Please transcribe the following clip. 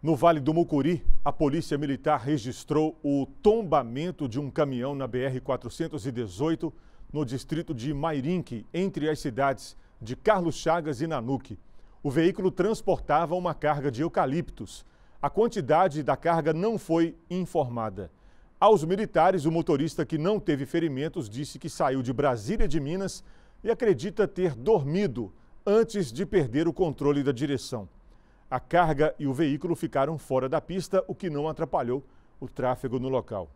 No Vale do Mucuri, a Polícia Militar registrou o tombamento de um caminhão na BR-418 no distrito de Mairinque, entre as cidades de Carlos Chagas e Nanuque. O veículo transportava uma carga de eucaliptos. A quantidade da carga não foi informada. Aos militares, o motorista que não teve ferimentos disse que saiu de Brasília de Minas e acredita ter dormido antes de perder o controle da direção. A carga e o veículo ficaram fora da pista, o que não atrapalhou o tráfego no local.